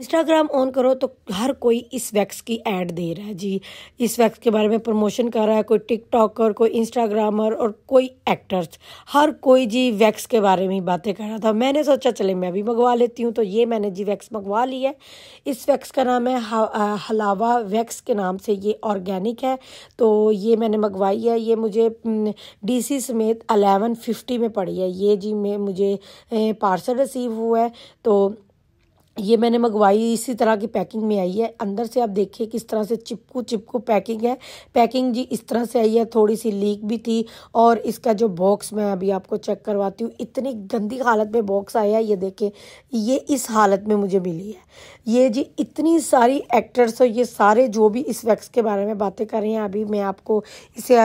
Instagram on करो तो हर कोई इस वैक्स की एड दे रहा है जी इस वैक्स के बारे में प्रमोशन कर रहा है कोई टिकटॉकर कोई इंस्टाग्रामर और कोई एक्टर्स हर कोई जी वैक्स के बारे में ही बातें कर रहा था मैंने सोचा चले मैं भी मंगवा लेती हूँ तो ये मैंने जी वैक्स मंगवा ली है इस वैक्स का नाम है हलावा वैक्स के नाम से ये ऑर्गेनिक है तो ये मैंने मंगवाई है ये मुझे डी समेत अलेवन में पड़ी है ये जी मैं मुझे पार्सल रिसीव हुआ है तो ये मैंने मंगवाई इसी तरह की पैकिंग में आई है अंदर से आप देखिए किस तरह से चिपकू चिपकू पैकिंग है पैकिंग जी इस तरह से आई है थोड़ी सी लीक भी थी और इसका जो बॉक्स मैं अभी आपको चेक करवाती हूँ इतनी गंदी हालत में बॉक्स आया है ये देखिए ये इस हालत में मुझे मिली है ये जी इतनी सारी एक्टर्स और ये सारे जो भी इस वैक्स के बारे में बातें कर रहे हैं अभी मैं आपको इसे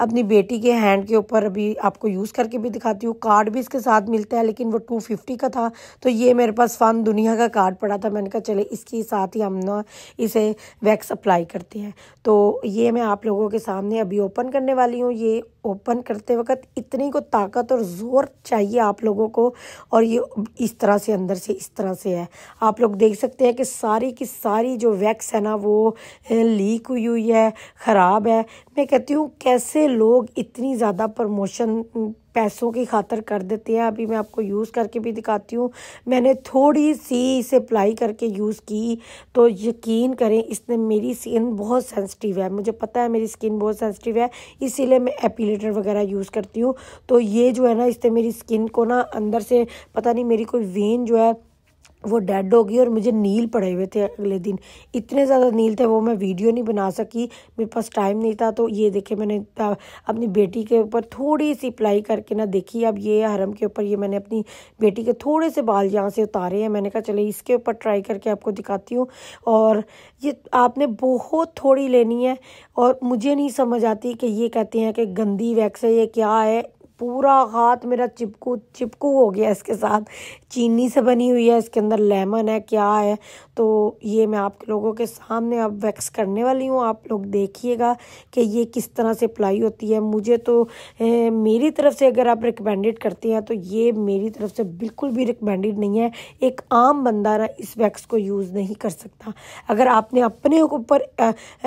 अपनी बेटी के हैंड के ऊपर अभी आपको यूज़ करके भी दिखाती हूँ कार्ड भी इसके साथ मिलता है लेकिन वो टू का था तो ये मेरे पास फन दुनिया का कार्ड पड़ा था मैंने कहा चले इसके साथ ही हम ना इसे वैक्स अप्लाई करते हैं तो ये मैं आप लोगों के सामने अभी ओपन करने वाली हूँ ये ओपन करते वक्त इतनी को ताकत और ज़ोर चाहिए आप लोगों को और ये इस तरह से अंदर से इस तरह से है आप लोग देख सकते हैं कि सारी की सारी जो वैक्स है ना वो लीक हुई हुई है ख़राब है मैं कहती हूँ कैसे लोग इतनी ज़्यादा प्रमोशन पैसों की खातर कर देते हैं अभी मैं आपको यूज़ करके भी दिखाती हूँ मैंने थोड़ी सी इसे अप्लाई करके यूज़ की तो यकीन करें इसने मेरी स्किन बहुत सेंसिटिव है मुझे पता है मेरी स्किन बहुत सेंसिटिव है इसीलिए मैं एपिलेटर वगैरह यूज़ करती हूँ तो ये जो है ना इससे मेरी स्किन को ना अंदर से पता नहीं मेरी कोई वेन जो है वो डेड हो गई और मुझे नील पड़े हुए थे अगले दिन इतने ज़्यादा नील थे वो मैं वीडियो नहीं बना सकी मेरे पास टाइम नहीं था तो ये देखे मैंने अपनी बेटी के ऊपर थोड़ी सी अप्लाई करके ना देखी अब ये हरम के ऊपर ये मैंने अपनी बेटी के थोड़े से बाल यहाँ से उतारे हैं मैंने कहा चले इसके ऊपर ट्राई करके आपको दिखाती हूँ और ये आपने बहुत थोड़ी लेनी है और मुझे नहीं समझ आती कि ये कहते हैं कि गंदी वैक्स है ये क्या है पूरा हाथ मेरा चिपकू चिपकू हो गया इसके साथ चीनी से बनी हुई है इसके अंदर लेमन है क्या है तो ये मैं आप लोगों के सामने अब वैक्स करने वाली हूँ आप लोग देखिएगा कि ये किस तरह से अप्लाई होती है मुझे तो ए, मेरी तरफ से अगर आप रिकमेंडेड करते हैं तो ये मेरी तरफ से बिल्कुल भी रिकमेंडेड नहीं है एक आम बंदा ना इस वैक्स को यूज़ नहीं कर सकता अगर आपने अपने ऊपर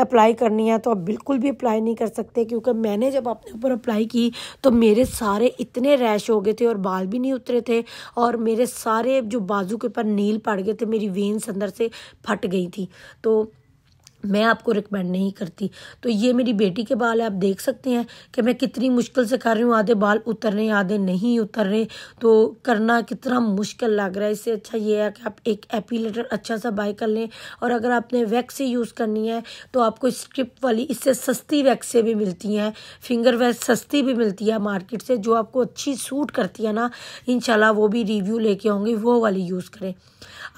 अप्लाई करनी है तो आप बिल्कुल भी अप्लाई नहीं कर सकते क्योंकि मैंने जब अपने ऊपर अप्लाई की तो मेरे सारे इतने रैश हो गए थे और बाल भी नहीं उतरे थे और मेरे सारे जो बाजू के ऊपर नील पड़ गए थे मेरी वेन्स अंदर से फट गई थी तो मैं आपको रिकमेंड नहीं करती तो ये मेरी बेटी के बाल आप देख सकते हैं कि मैं कितनी मुश्किल से कर रही हूँ आधे बाल उतर रहे हैं आधे नहीं उतर रहे तो करना कितना मुश्किल लग रहा है इससे अच्छा ये है कि आप एक एपीलेटर अच्छा सा बाय कर लें और अगर आपने वैक्स यूज़ करनी है तो आपको स्ट्रिप वाली इससे सस्ती वैक्सें भी मिलती हैं फिंगर वैक्स सस्ती भी मिलती है मार्केट से जो आपको अच्छी सूट करती है ना इन वो भी रिव्यू लेके होंगे वो वाली यूज़ करें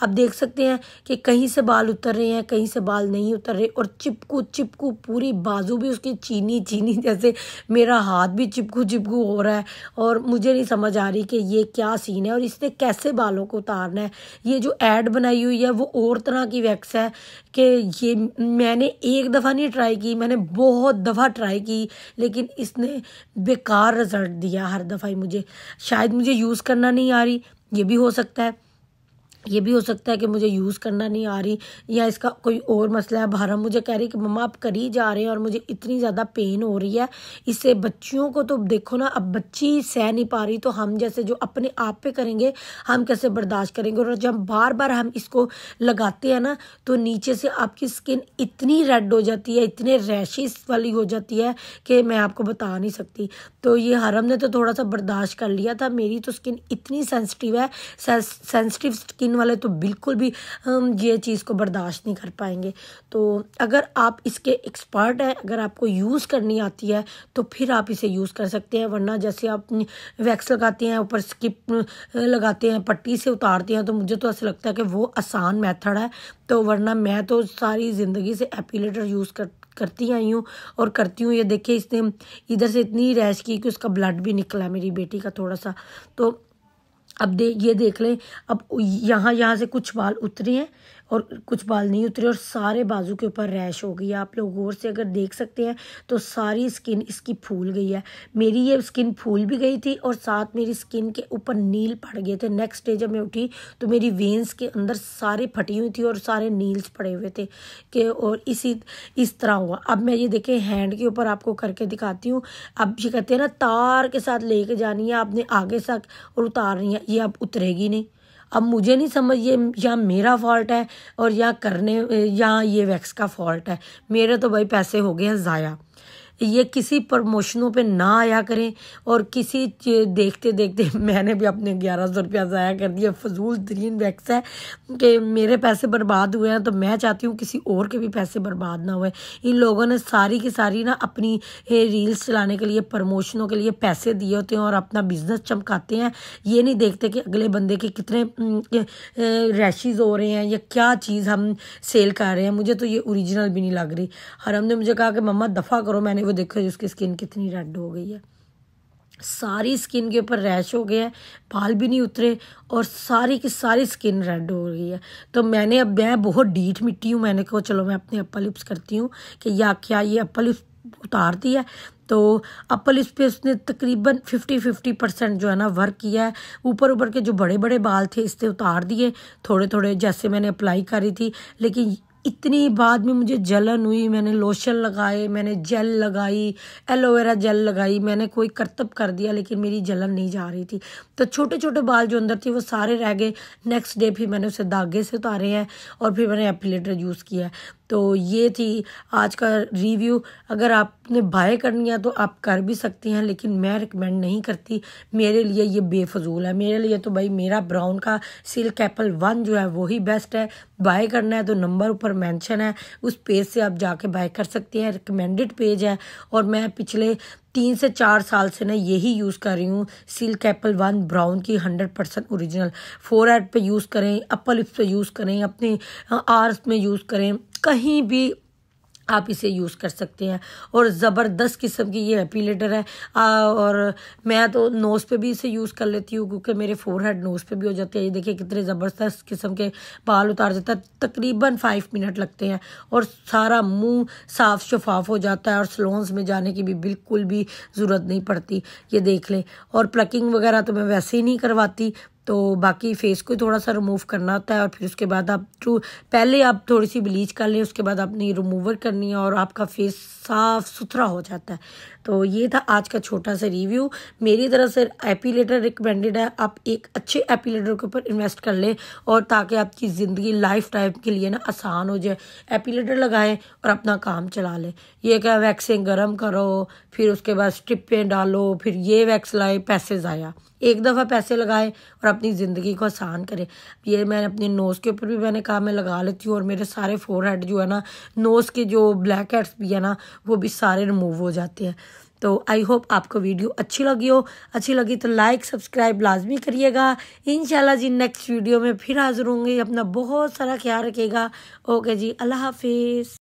आप देख सकते हैं कि कहीं से बाल उतर रहे हैं कहीं से बाल नहीं उतर रहे और चिपकू चिपकू पूरी बाजू भी उसकी चीनी चीनी जैसे मेरा हाथ भी चिपकू चिपकू हो रहा है और मुझे नहीं समझ आ रही कि ये क्या सीन है और इसने कैसे बालों को उतारना है ये जो ऐड बनाई हुई है वो और तरह की वैक्स है कि ये मैंने एक दफ़ा नहीं ट्राई की मैंने बहुत दफ़ा ट्राई की लेकिन इसने बेकार रिज़ल्ट दिया हर दफ़ा ही मुझे शायद मुझे यूज़ करना नहीं आ रही ये भी हो सकता है ये भी हो सकता है कि मुझे यूज़ करना नहीं आ रही या इसका कोई और मसला है भारम मुझे कह रही कि मम्मा आप कर ही जा रहे हैं और मुझे इतनी ज़्यादा पेन हो रही है इससे बच्चियों को तो देखो ना अब बच्ची सह नहीं पा रही तो हम जैसे जो अपने आप पे करेंगे हम कैसे बर्दाश्त करेंगे और जब बार बार हम इसको लगाते हैं ना तो नीचे से आपकी स्किन इतनी रेड हो जाती है इतने रैशिस वाली हो जाती है कि मैं आपको बता नहीं सकती तो ये हरम ने तो थोड़ा सा बर्दाश्त कर लिया था मेरी तो स्किन इतनी सेंसिटिव है सेंसिटिव स्किन स्किन वाले तो बिल्कुल भी ये चीज़ को बर्दाश्त नहीं कर पाएंगे तो अगर आप इसके एक्सपर्ट हैं अगर आपको यूज़ करनी आती है तो फिर आप इसे यूज़ कर सकते हैं वरना जैसे आप वैक्स लगाते हैं ऊपर स्किप लगाते हैं पट्टी से उतारते हैं तो मुझे तो ऐसा लगता है कि वो आसान मैथड है तो वरना मैं तो सारी ज़िंदगी से एपिलेटर यूज़ कर करती आई हूँ और करती हूँ ये देखिए इसने इधर से इतनी रैश की कि उसका ब्लड भी निकला मेरी बेटी का थोड़ा सा तो अब दे ये देख लें अब यहाँ यहाँ से कुछ बाल उतरे हैं और कुछ बाल नहीं उतरे और सारे बाजू के ऊपर रैश हो गई है आप लोग गौर से अगर देख सकते हैं तो सारी स्किन इसकी फूल गई है मेरी ये स्किन फूल भी गई थी और साथ मेरी स्किन के ऊपर नील पड़ गए थे नेक्स्ट डे जब मैं उठी तो मेरी वेंस के अंदर सारे फटी हुई थी और सारे नील्स पड़े हुए थे कि और इसी इस तरह हुआ अब मैं ये देखें हैंड के ऊपर आपको करके दिखाती हूँ अब ये कहते हैं ना तार के साथ लेके जानी है आपने आगे तक और उतारनी है ये अब उतरेगी नहीं अब मुझे नहीं समझ ये या मेरा फॉल्ट है और या करने या ये वैक्स का फॉल्ट है मेरे तो भाई पैसे हो गए हैं ज़ाया ये किसी प्रमोशनों पे ना आया करें और किसी देखते देखते मैंने भी अपने ग्यारह सौ रुपया ज़ाया कर दिया फजूल तरीन वैक्स है कि मेरे पैसे बर्बाद हुए हैं तो मैं चाहती हूँ किसी और के भी पैसे बर्बाद ना हुए इन लोगों ने सारी की सारी ना अपनी रील्स चलाने के लिए प्रमोशनों के लिए पैसे दिए होते हैं और अपना बिजनेस चमकाते हैं ये नहीं देखते कि अगले बंदे के कितने रैशेज़ हो रहे हैं या क्या चीज़ हम सेल कर रहे हैं मुझे तो ये ओरिजिनल भी नहीं लग रही हरम ने मुझे कहा कि मम्मा दफ़ा करो मैंने वो देखो उसकी स्किन कितनी रेड हो गई है सारी स्किन के ऊपर रैश हो गया है बाल भी नहीं उतरे और सारी की सारी स्किन रेड हो गई है तो मैंने अब मैं बहुत डीठ मिट्टी हूँ मैंने कहा चलो मैं अपने अपल लिप्स करती हूँ कि या क्या ये अपल लिप्स उतारती है तो अपल लिप्स पर उसने तकरीबन फिफ्टी फिफ्टी परसेंट जो है ना वर्क किया है ऊपर ऊपर के जो बड़े बड़े बाल थे इससे उतार दिए थोड़े थोड़े जैसे मैंने अप्लाई करी थी लेकिन इतनी बाद में मुझे जलन हुई मैंने लोशन लगाए मैंने जेल लगाई एलोवेरा जेल लगाई मैंने कोई करतब कर दिया लेकिन मेरी जलन नहीं जा रही थी तो छोटे छोटे बाल जो अंदर थे वो सारे रह गए नेक्स्ट डे फिर मैंने उसे धागे से उतारे हैं और फिर मैंने एपिलेटर यूज़ किया है तो ये थी आज का रिव्यू अगर आप आपने बाय करनी है तो आप कर भी सकती हैं लेकिन मैं रिकमेंड नहीं करती मेरे लिए ये बेफजूल है मेरे लिए तो भाई मेरा ब्राउन का सिल्क एप्पल वन जो है वही बेस्ट है बाय करना है तो नंबर ऊपर मेंशन है उस पेज से आप जाके बाय कर सकती हैं रिकमेंडेड पेज है और मैं पिछले तीन से चार साल से ना यही यूज़ कर रही हूँ सिल्क एप्पल वन ब्राउन की hundred percent original forehead पर यूज़ करें अपर लिप्स पर यूज़ करें अपने आर्स में यूज़ करें कहीं भी आप इसे यूज़ कर सकते हैं और ज़बरदस्त किस्म की ये एपीलेटर है आ, और मैं तो नोज़ पे भी इसे यूज़ कर लेती हूँ क्योंकि मेरे फोर हेड नोज़ पे भी हो जाते हैं ये देखिए कितने ज़बरदस्त किस्म के बाल उतार जाता है तकरीबन फाइव मिनट लगते हैं और सारा मुंह साफ शफाफ हो जाता है और सलोन्स में जाने की भी बिल्कुल भी ज़रूरत नहीं पड़ती ये देख लें और प्लकिंग वगैरह तो मैं वैसे ही नहीं करवाती तो बाकी फेस को थोड़ा सा रिमूव करना होता है और फिर उसके बाद आप टू पहले आप थोड़ी सी ब्लीच कर लें उसके बाद आपने रिमूवर करनी है और आपका फेस साफ सुथरा हो जाता है तो ये था आज का छोटा सा रिव्यू मेरी तरह से एपीलेटर रिकमेंडेड है आप एक अच्छे एपीलेटर के ऊपर इन्वेस्ट कर लें और ताकि आपकी ज़िंदगी लाइफ टाइम के लिए ना आसान हो जाए एपीलेटर लगाएं और अपना काम चला लें ये क्या वैक्सिंग गर्म करो फिर उसके बाद स्ट्रिपें डालो फिर ये वैक्स लाए पैसे ज़ाया एक दफ़ा पैसे लगाए और अपनी ज़िंदगी को आसान करें ये मैंने अपने नोज़ के ऊपर भी मैंने कहा मैं लगा लेती हूँ और मेरे सारे फोर हेड जो है ना नोज़ के जो ब्लैक हेड्स भी है ना वो भी सारे रिमूव हो जाते हैं तो आई होप आपको वीडियो अच्छी लगी हो अच्छी लगी तो लाइक सब्सक्राइब लाजमी करिएगा इन जी नेक्स्ट वीडियो में फिर हाजिर होंगे अपना बहुत सारा ख्याल रखिएगा ओके जी अल्लाह हाफिज़